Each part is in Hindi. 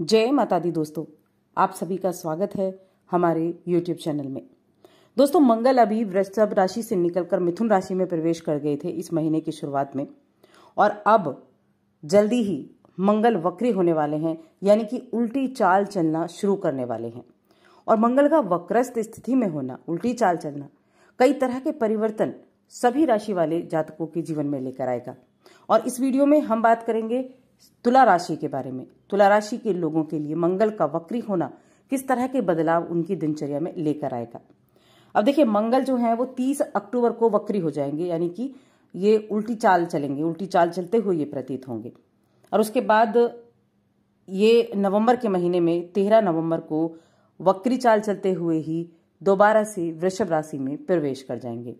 जय माता दी दोस्तों आप सभी का स्वागत है हमारे यूट्यूब चैनल में दोस्तों मंगल अभी वृषभ राशि से निकलकर मिथुन राशि में प्रवेश कर गए थे इस महीने की शुरुआत में और अब जल्दी ही मंगल वक्री होने वाले हैं यानी कि उल्टी चाल चलना शुरू करने वाले हैं और मंगल का वक्रस्त स्थिति में होना उल्टी चाल चलना कई तरह के परिवर्तन सभी राशि वाले जातकों के जीवन में लेकर आएगा और इस वीडियो में हम बात करेंगे तुला राशि के बारे में तुला राशि के लोगों के लिए मंगल का वक्री होना किस तरह के बदलाव उनकी दिनचर्या में लेकर आएगा अब देखिए मंगल जो है वो तीस अक्टूबर को वक्री हो जाएंगे यानी कि ये उल्टी चाल चलेंगे उल्टी चाल चलते हुए ये प्रतीत होंगे और उसके बाद ये नवंबर के महीने में तेरह नवंबर को वक्री चाल चलते हुए ही दोबारा से वृषभ राशि में प्रवेश कर जाएंगे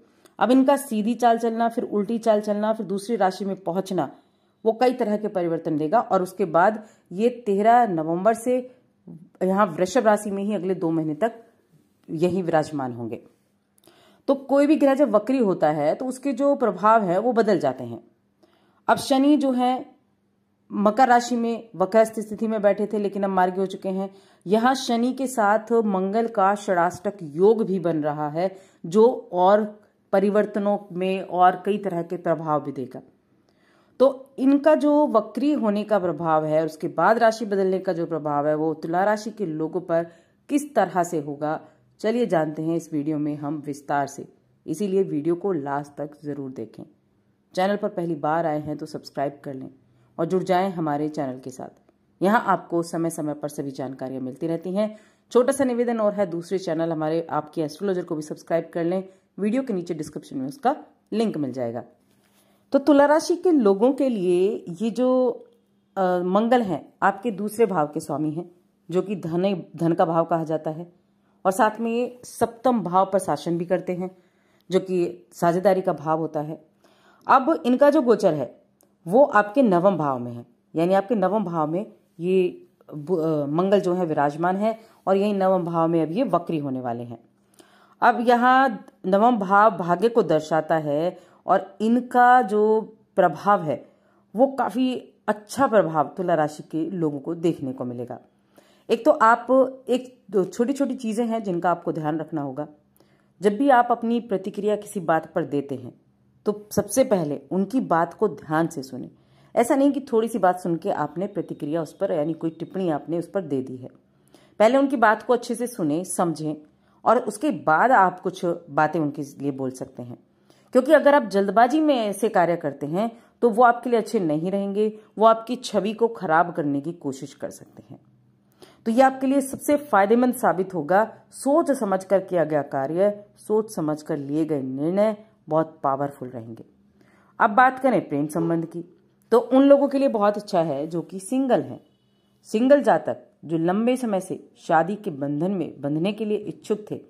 अब इनका सीधी चाल चलना फिर उल्टी चाल चलना फिर दूसरी राशि में पहुंचना वो कई तरह के परिवर्तन देगा और उसके बाद ये तेरह नवंबर से यहाँ वृषभ राशि में ही अगले दो महीने तक यही विराजमान होंगे तो कोई भी ग्रह जब वक्री होता है तो उसके जो प्रभाव है वो बदल जाते हैं अब शनि जो है मकर राशि में वक्रस्थ स्थिति में बैठे थे लेकिन अब मार्गी हो चुके हैं यहां शनि के साथ मंगल का षडाष्टक योग भी बन रहा है जो और परिवर्तनों में और कई तरह के प्रभाव भी देगा तो इनका जो वक्री होने का प्रभाव है उसके बाद राशि बदलने का जो प्रभाव है वो तुला राशि के लोगों पर किस तरह से होगा चलिए जानते हैं इस वीडियो में हम विस्तार से इसीलिए वीडियो को लास्ट तक ज़रूर देखें चैनल पर पहली बार आए हैं तो सब्सक्राइब कर लें और जुड़ जाएं हमारे चैनल के साथ यहाँ आपको समय समय पर सभी जानकारियाँ मिलती रहती हैं छोटा सा निवेदन और है दूसरे चैनल हमारे आपके एस्ट्रोलॉजर को भी सब्सक्राइब कर लें वीडियो के नीचे डिस्क्रिप्शन में उसका लिंक मिल जाएगा तो तुला राशि के लोगों के लिए ये जो आ, मंगल हैं आपके दूसरे भाव के स्वामी हैं जो कि धन धन का भाव कहा जाता है और साथ में ये सप्तम भाव पर शासन भी करते हैं जो कि साझेदारी का भाव होता है अब इनका जो गोचर है वो आपके नवम भाव में है यानी आपके नवम भाव में ये आ, मंगल जो है विराजमान है और यही नवम भाव में अब ये वक्री होने वाले हैं अब यहाँ नवम भाव भाग्य को दर्शाता है और इनका जो प्रभाव है वो काफ़ी अच्छा प्रभाव तुला राशि के लोगों को देखने को मिलेगा एक तो आप एक छोटी छोटी चीज़ें हैं जिनका आपको ध्यान रखना होगा जब भी आप अपनी प्रतिक्रिया किसी बात पर देते हैं तो सबसे पहले उनकी बात को ध्यान से सुने ऐसा नहीं कि थोड़ी सी बात सुन के आपने प्रतिक्रिया उस पर यानी कोई टिप्पणी आपने उस पर दे दी है पहले उनकी बात को अच्छे से सुने समझें और उसके बाद आप कुछ बातें उनके लिए बोल सकते हैं क्योंकि अगर आप जल्दबाजी में ऐसे कार्य करते हैं तो वो आपके लिए अच्छे नहीं रहेंगे वो आपकी छवि को खराब करने की कोशिश कर सकते हैं तो ये आपके लिए सबसे फायदेमंद साबित होगा सोच समझ कर किया गया कार्य सोच समझ कर लिए गए निर्णय बहुत पावरफुल रहेंगे अब बात करें प्रेम संबंध की तो उन लोगों के लिए बहुत अच्छा है जो कि सिंगल हैं सिंगल जातक जो लंबे समय से शादी के बंधन में बंधने के लिए इच्छुक थे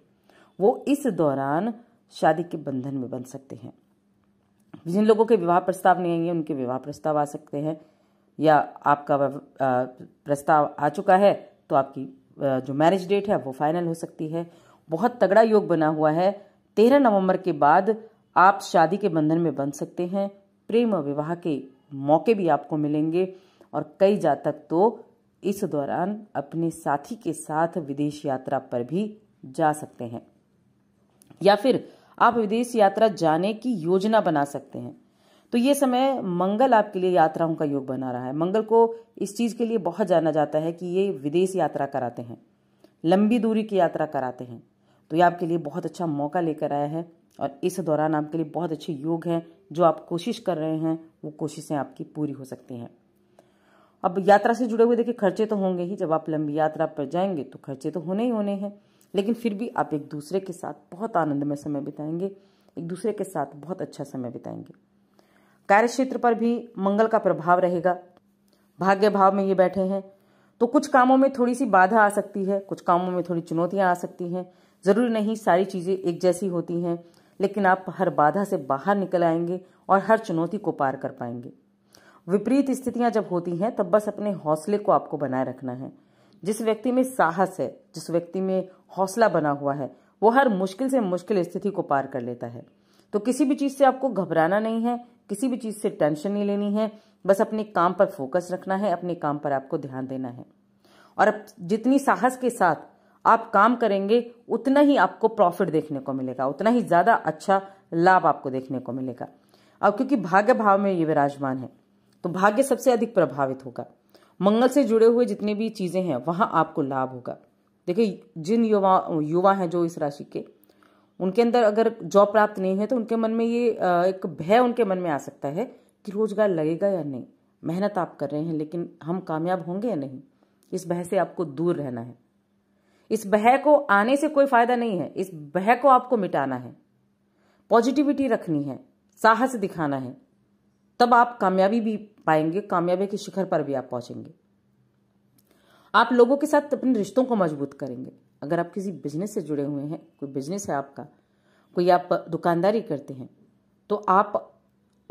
वो इस दौरान शादी के बंधन में बन सकते हैं जिन लोगों के विवाह प्रस्ताव नहीं आएंगे उनके विवाह प्रस्ताव आ सकते हैं या आपका प्रस्ताव आ चुका है तो आपकी जो मैरिज डेट है वो फाइनल हो सकती है बहुत तगड़ा योग बना हुआ है तेरह नवंबर के बाद आप शादी के बंधन में बन सकते हैं प्रेम विवाह के मौके भी आपको मिलेंगे और कई जातक तो इस दौरान अपने साथी के साथ विदेश यात्रा पर भी जा सकते हैं या फिर आप विदेश यात्रा जाने की योजना बना सकते हैं तो ये समय मंगल आपके लिए यात्राओं का योग बना रहा है मंगल को इस चीज़ के लिए बहुत जाना जाता है कि ये विदेश यात्रा कराते हैं लंबी दूरी की यात्रा कराते हैं तो ये आपके लिए बहुत अच्छा मौका लेकर आया है और इस दौरान आपके लिए बहुत अच्छे योग हैं जो आप कोशिश कर रहे हैं वो कोशिशें आपकी पूरी हो सकती हैं अब यात्रा से जुड़े हुए देखिए खर्चे तो होंगे ही जब आप लंबी यात्रा पर जाएंगे तो खर्चे तो होने ही होने हैं लेकिन फिर भी आप एक दूसरे के साथ बहुत आनंद में समय बिताएंगे एक दूसरे के साथ बहुत अच्छा समय बिताएंगे कार्य क्षेत्र पर भी मंगल का प्रभाव रहेगा भाग्य भाव में ये बैठे हैं तो कुछ कामों में थोड़ी सी बाधा आ सकती है कुछ कामों में थोड़ी चुनौतियां आ सकती हैं ज़रूरी नहीं सारी चीज़ें एक जैसी होती हैं लेकिन आप हर बाधा से बाहर निकल आएंगे और हर चुनौती को पार कर पाएंगे विपरीत स्थितियां जब होती हैं तब बस अपने हौसले को आपको बनाए रखना है जिस व्यक्ति में साहस है जिस व्यक्ति में हौसला बना हुआ है वो हर मुश्किल से मुश्किल स्थिति को पार कर लेता है तो किसी भी चीज़ से आपको घबराना नहीं है किसी भी चीज़ से टेंशन नहीं लेनी है बस अपने काम पर फोकस रखना है अपने काम पर आपको ध्यान देना है और जितनी साहस के साथ आप काम करेंगे उतना ही आपको प्रॉफिट देखने को मिलेगा उतना ही ज़्यादा अच्छा लाभ आपको देखने को मिलेगा अब क्योंकि भाग्य भाव में ये विराजमान है तो भाग्य सबसे अधिक प्रभावित होगा मंगल से जुड़े हुए जितने भी चीज़ें हैं वहाँ आपको लाभ होगा देखिए जिन युवा युवा हैं जो इस राशि के उनके अंदर अगर जॉब प्राप्त नहीं है तो उनके मन में ये एक भय उनके मन में आ सकता है कि रोजगार लगेगा या नहीं मेहनत आप कर रहे हैं लेकिन हम कामयाब होंगे या नहीं इस भय से आपको दूर रहना है इस भय को आने से कोई फायदा नहीं है इस भय को आपको मिटाना है पॉजिटिविटी रखनी है साहस दिखाना है तब आप कामयाबी भी पाएंगे कामयाबी के शिखर पर भी आप पहुंचेंगे आप लोगों के साथ अपने रिश्तों को मजबूत करेंगे अगर आप किसी बिजनेस से जुड़े हुए हैं कोई बिजनेस है आपका कोई आप दुकानदारी करते हैं तो आप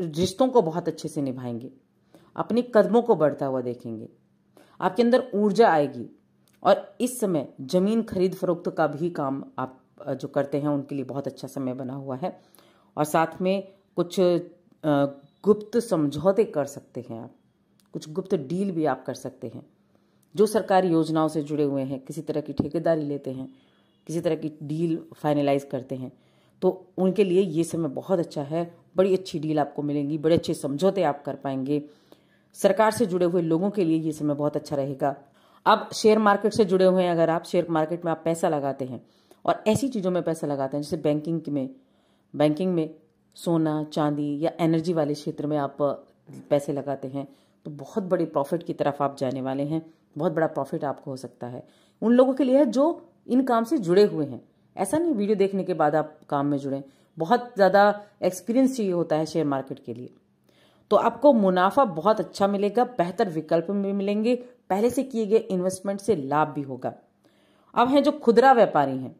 रिश्तों को बहुत अच्छे से निभाएंगे अपने कदमों को बढ़ता हुआ देखेंगे आपके अंदर ऊर्जा आएगी और इस समय ज़मीन खरीद फरोख्त का भी काम आप जो करते हैं उनके लिए बहुत अच्छा समय बना हुआ है और साथ में कुछ गुप्त समझौते कर सकते हैं आप कुछ गुप्त डील भी आप कर सकते हैं जो सरकारी योजनाओं से जुड़े हुए हैं किसी तरह की ठेकेदारी लेते हैं किसी तरह की डील फाइनलाइज करते हैं तो उनके लिए ये समय बहुत अच्छा है बड़ी अच्छी डील आपको मिलेंगी बड़े अच्छे समझौते आप कर पाएंगे सरकार से जुड़े हुए लोगों के लिए ये समय बहुत अच्छा रहेगा अब शेयर मार्केट से जुड़े हुए हैं अगर आप शेयर मार्केट में आप पैसा लगाते हैं और ऐसी चीज़ों में पैसा लगाते हैं जैसे बैंकिंग में बैंकिंग में सोना चांदी या एनर्जी वाले क्षेत्र में आप पैसे लगाते हैं तो बहुत बड़े प्रॉफिट की तरफ आप जाने वाले हैं बहुत बड़ा प्रॉफिट आपको हो सकता है उन लोगों के लिए है जो इन काम से जुड़े हुए हैं ऐसा नहीं वीडियो देखने के बाद आप काम में जुड़े बहुत ज़्यादा एक्सपीरियंस चाहिए होता है शेयर मार्केट के लिए तो आपको मुनाफा बहुत अच्छा मिलेगा बेहतर विकल्प भी मिलेंगे पहले से किए गए इन्वेस्टमेंट से लाभ भी होगा अब हैं जो खुदरा व्यापारी हैं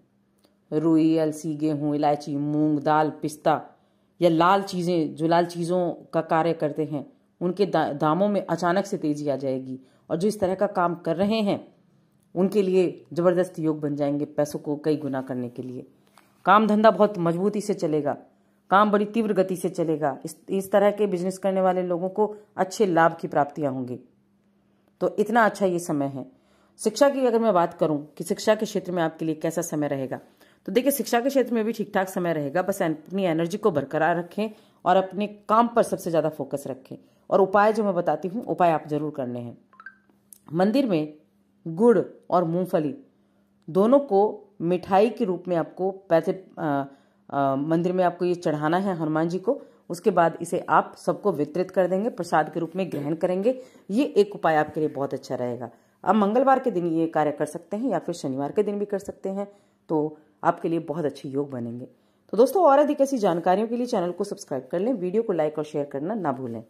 रुई अलसी गेहूं इलायची मूंग दाल पिस्ता या लाल चीज़ें जो लाल चीज़ों का कार्य करते हैं उनके दा, दामों में अचानक से तेजी आ जाएगी और जो इस तरह का काम कर रहे हैं उनके लिए ज़बरदस्त योग बन जाएंगे पैसों को कई गुना करने के लिए काम धंधा बहुत मजबूती से चलेगा काम बड़ी तीव्र गति से चलेगा इस इस तरह के बिजनेस करने वाले लोगों को अच्छे लाभ की प्राप्तियां होंगी तो इतना अच्छा ये समय है शिक्षा की अगर मैं बात करूं कि शिक्षा के क्षेत्र में आपके लिए कैसा समय रहेगा तो देखिए शिक्षा के क्षेत्र में भी ठीक ठाक समय रहेगा बस अपनी एनर्जी को बरकरार रखें और अपने काम पर सबसे ज़्यादा फोकस रखें और उपाय जो मैं बताती हूँ उपाय आप जरूर करने हैं मंदिर में गुड़ और मूंगफली दोनों को मिठाई के रूप में आपको पैसे मंदिर में आपको ये चढ़ाना है हनुमान जी को उसके बाद इसे आप सबको वितरित कर देंगे प्रसाद के रूप में ग्रहण करेंगे ये एक उपाय आपके लिए बहुत अच्छा रहेगा आप मंगलवार के दिन ये कार्य कर सकते हैं या फिर शनिवार के दिन भी कर सकते हैं तो आपके लिए बहुत अच्छे योग बनेंगे तो दोस्तों और अधिक ऐसी जानकारियों के लिए चैनल को सब्सक्राइब कर लें वीडियो को लाइक और शेयर करना ना भूलें